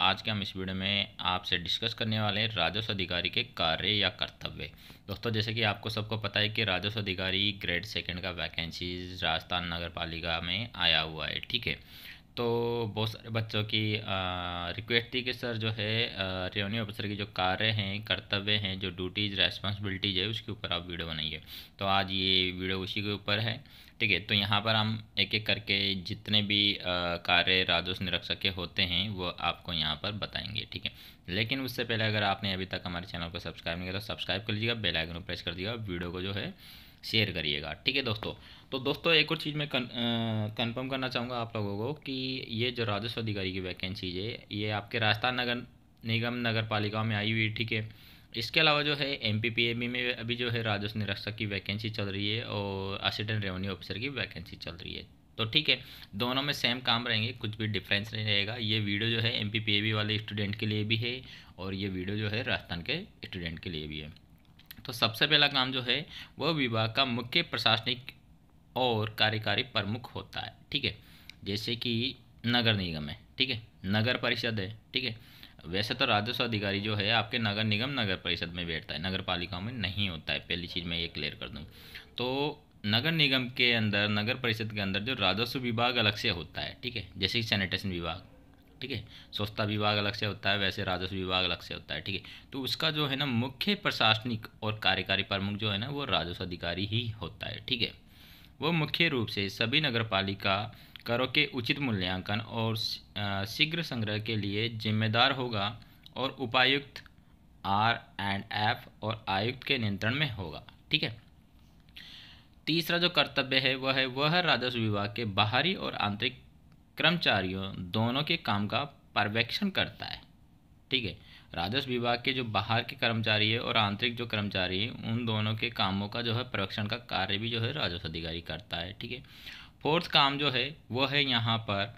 आज के हम इस वीडियो में आपसे डिस्कस करने वाले हैं राजस्व अधिकारी के कार्य या कर्तव्य दोस्तों जैसे कि आपको सबको पता है कि राजस्व अधिकारी ग्रेड सेकंड का वैकेंसीज राजस्थान नगर पालिका में आया हुआ है ठीक है तो बहुत सारे बच्चों की रिक्वेस्ट थी कि सर जो है रेवेन्यू ऑफिसर की जो कार्य हैं कर्तव्य हैं जो ड्यूटीज़ रेस्पॉन्सिबिलिटीज़ है उसके ऊपर आप वीडियो बनाइए तो आज ये वीडियो उसी के ऊपर है ठीक है तो यहाँ पर हम एक एक करके जितने भी कार्य राजस्व निरीक्षक के होते हैं वो आपको यहाँ पर बताएंगे ठीक है लेकिन उससे पहले अगर आपने अभी तक हमारे चैनल को सब्सक्राइब नहीं किया तो सब्सक्राइब कर लीजिएगा बेलाइकन प्रेस कर दीजिएगा वीडियो को जो है शेयर करिएगा ठीक है दोस्तों तो दोस्तों एक और चीज़ मैं कन्फर्म करना चाहूँगा आप लोगों को कि ये जो राजस्व अधिकारी की वैकेंसीज है ये आपके राजस्थान नगर निगम नगर पालिकाओं में आई हुई ठीक है इसके अलावा जो है एम में अभी जो है राजस्व निरीक्षक की वैकेंसी चल रही है और असिस्टेंट रेवेन्यू ऑफिसर की वैकेंसी चल रही है तो ठीक है दोनों में सेम काम रहेंगे कुछ भी डिफरेंस नहीं रहेगा ये वीडियो जो है एम वाले स्टूडेंट के लिए भी है और ये वीडियो जो है राजस्थान के स्टूडेंट के लिए भी है तो सबसे पहला काम जो है वह विभाग का मुख्य प्रशासनिक और कार्यकारी प्रमुख होता है ठीक है जैसे कि नगर निगम है ठीक है नगर परिषद है ठीक है वैसे तो राजस्व अधिकारी जो है आपके नगर निगम नगर परिषद में बैठता है नगर पालिकाओं में नहीं होता है पहली चीज़ मैं ये क्लियर कर दूँ तो नगर निगम के अंदर नगर परिषद के अंदर जो राजस्व विभाग अलग से होता है ठीक है जैसे कि सैनिटेशन विभाग ठीक है स्वच्छता विभाग अलग से होता है वैसे राजस्व विभाग अलग से होता है ठीक है तो उसका जो है ना मुख्य प्रशासनिक और कार्यकारी प्रमुख जो है ना वो राजस्व अधिकारी ही होता है ठीक है वो मुख्य रूप से सभी नगरपालिका करों के उचित मूल्यांकन और शीघ्र संग्रह के लिए जिम्मेदार होगा और उपायुक्त आर एंड एफ और आयुक्त के नियंत्रण में होगा ठीक है तीसरा जो कर्तव्य है वह है वह राजस्व विभाग के बाहरी और आंतरिक कर्मचारियों दोनों के काम का पर्यवेक्षण करता है ठीक है राजस्व विभाग के जो बाहर के कर्मचारी है और आंतरिक जो कर्मचारी हैं उन दोनों के कामों का जो है पर्यवेक्षण का कार्य भी जो है राजस्व अधिकारी करता है ठीक है फोर्थ काम जो है वो है यहाँ पर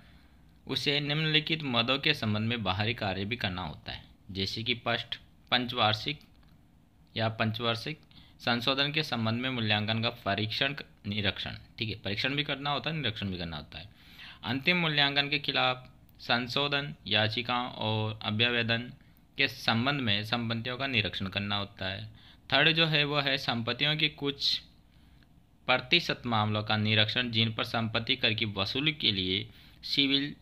उसे निम्नलिखित मदों के संबंध में बाहरी कार्य भी करना होता है जैसे कि पष्ट पंचवार्षिक या पंचवार्षिक संशोधन के संबंध में मूल्यांकन का परीक्षण निरीक्षण ठीक है परीक्षण भी करना होता है निरीक्षण भी करना होता है अंतिम मूल्यांकन के खिलाफ संशोधन याचिकाओं और अभ्यावेदन के संबंध में संपत्तियों का निरीक्षण करना होता है थर्ड जो है वह है संपत्तियों के कुछ प्रतिशत मामलों का निरीक्षण जिन पर संपत्ति कर की वसूली के लिए सिविल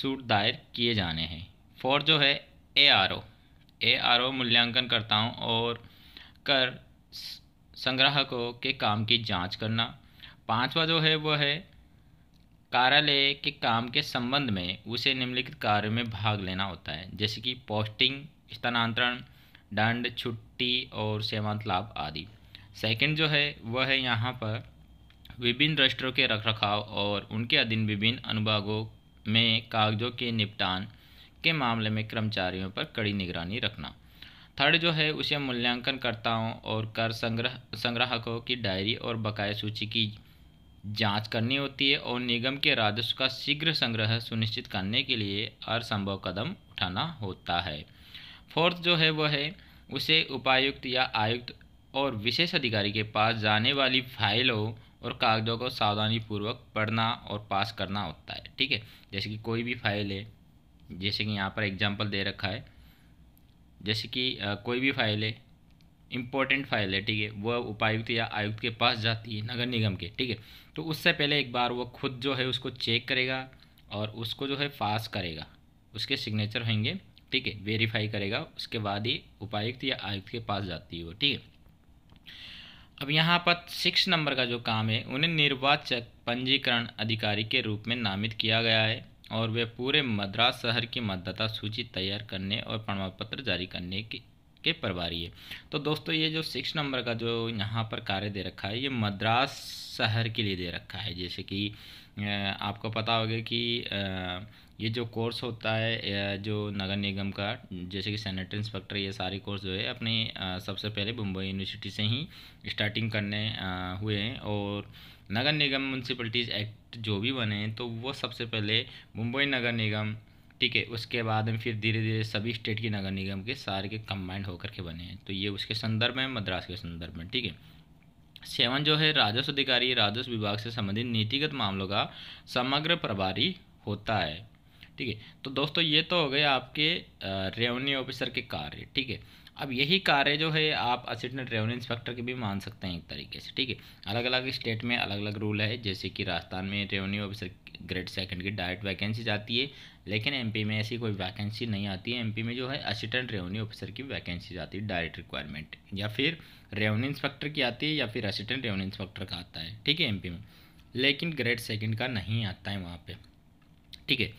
सूट दायर किए जाने हैं फोर्थ जो है A R O A R O मूल्यांकनकर्ताओं और कर संग्राहकों के काम की जांच करना पांचवा जो है वह है कार्यालय के काम के संबंध में उसे निम्नलिखित कार्यों में भाग लेना होता है जैसे कि पोस्टिंग स्थानांतरण दंड छुट्टी और सेवांत लाभ आदि सेकंड जो है वह है यहाँ पर विभिन्न रजिस्टरों के रखरखाव और उनके अधीन विभिन्न अनुभागों में कागजों के निपटान के मामले में कर्मचारियों पर कड़ी निगरानी रखना थर्ड जो है उसे मूल्यांकनकर्ताओं और कर संग्रह संग्राहकों की डायरी और बकाया सूची की जांच करनी होती है और निगम के राजस्व का शीघ्र संग्रह सुनिश्चित करने के लिए हर संभव कदम उठाना होता है फोर्थ जो है वह है उसे उपायुक्त या आयुक्त और विशेष अधिकारी के पास जाने वाली फाइलों और कागजों को सावधानीपूर्वक पढ़ना और पास करना होता है ठीक है जैसे कि कोई भी फाइल है जैसे कि यहाँ पर एग्जाम्पल दे रखा है जैसे कि कोई भी फाइल है इम्पोर्टेंट फाइल है ठीक है वह उपायुक्त या आयुक्त के पास जाती है नगर निगम के ठीक है तो उससे पहले एक बार वो खुद जो है उसको चेक करेगा और उसको जो है पास करेगा उसके सिग्नेचर होंगे ठीक है वेरीफाई करेगा उसके बाद ही उपायुक्त या आयुक्त के पास जाती है वो ठीक है अब यहाँ पर सिक्स नंबर का जो काम है उन्हें निर्वाचक पंजीकरण अधिकारी के रूप में नामित किया गया है और वे पूरे मद्रास शहर की मतदाता सूची तैयार करने और प्रमाण पत्र जारी करने की के प्रभारी है तो दोस्तों ये जो सिक्स नंबर का जो यहाँ पर कार्य दे रखा है ये मद्रास शहर के लिए दे रखा है जैसे कि आपको पता होगा कि ये जो कोर्स होता है जो नगर निगम का जैसे कि सैनिटरी इंस्पेक्टर ये सारे कोर्स जो है अपने सबसे पहले मुंबई यूनिवर्सिटी से ही स्टार्टिंग करने हुए हैं और नगर निगम म्यूनसिपलिटीज़ एक्ट जो भी बने हैं तो वो सबसे पहले मुंबई नगर निगम ठीक है उसके बाद में फिर धीरे धीरे सभी स्टेट की नगर निगम के सारे के कंबाइंड होकर के बने हैं तो ये उसके संदर्भ में मद्रास के संदर्भ में ठीक है सेवन जो है राजस्व अधिकारी राजस्व विभाग से संबंधित नीतिगत मामलों का समग्र प्रभारी होता है ठीक है तो दोस्तों ये तो हो गए आपके रेवेन्यू ऑफिसर के कार्य ठीक है अब यही कार्य जो है आप असिस्टेंट रेवेन्यू इंस्पेक्टर के भी मान सकते हैं एक तरीके से ठीक है अलग अलग स्टेट में अलग अलग रूल है जैसे कि राजस्थान में रेवेन्यू ऑफिसर ग्रेड सेकंड की डायरेक्ट वैकेंसी जाती है लेकिन एमपी में ऐसी कोई वैकेंसी नहीं आती है एमपी में जो है असिस्टेंट रेवेन्यू ऑफिसर की वैकेंसी जाती है डायरेक्ट रिक्वायरमेंट या फिर रेवेन्यू इंस्पेक्टर की आती है या फिर असिस्टेंट रेवेन्यू इंस्पेक्टर का आता है ठीक है एम में लेकिन ग्रेड सेकंड का नहीं आता है वहाँ पर ठीक है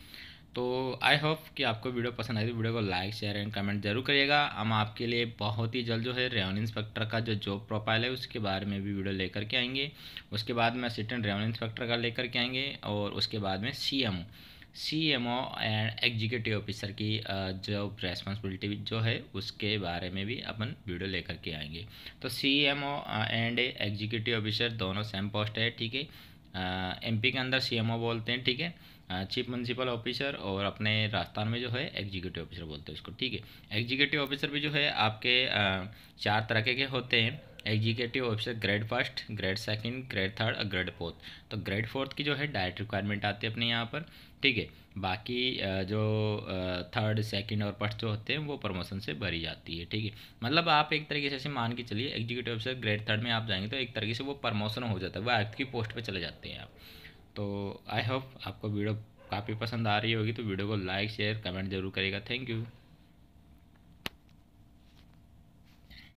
तो आई होप कि आपको वीडियो पसंद आई तो वीडियो को लाइक शेयर एंड कमेंट जरूर करिएगा हम आपके लिए बहुत ही जल्द जो है रेवन इंस्पेक्टर का जो जॉब प्रोफाइल है उसके बारे में भी वीडियो लेकर के आएंगे उसके बाद में असिस्टेंट रेवन इंस्पेक्टर का लेकर के आएंगे और उसके बाद में C M C M O and executive officer की जॉब रेस्पॉन्सिबिलिटी जो है उसके बारे में भी अपन वीडियो लेकर के आएंगे तो C M O and executive officer दोनों सेम पोस्ट है ठीक है एम पी के अंदर सी एम ओ बोलते हैं ठीक है चीफ म्यूनसिपल ऑफिसर और अपने राजस्थान में जो है एग्जीक्यूटिव ऑफिसर बोलते हैं उसको ठीक है एग्जीक्यूटिव ऑफिसर भी जो है आपके चार तरह के, होते हैं executive officer grade first grade second grade third और ग्रेड फोर्थ तो ग्रेड फोर्थ की जो है डायरेक्ट रिक्वायरमेंट आती है अपने यहाँ पर ठीक है बाकी जो थर्ड सेकंड और फर्स्ट जो होते हैं वो प्रमोशन से भरी जाती है ठीक है मतलब आप एक तरीके से ऐसे मान के चलिए एग्जीक्यूटिव ऑफिसर ग्रेड थर्ड में आप जाएंगे तो एक तरीके से वो प्रमोशन हो जाता है वह एक्ट की पोस्ट पर चले जाते हैं आप तो आई होप आपको वीडियो काफ़ी पसंद आ रही होगी तो वीडियो को लाइक शेयर कमेंट जरूर करेगा थैंक यू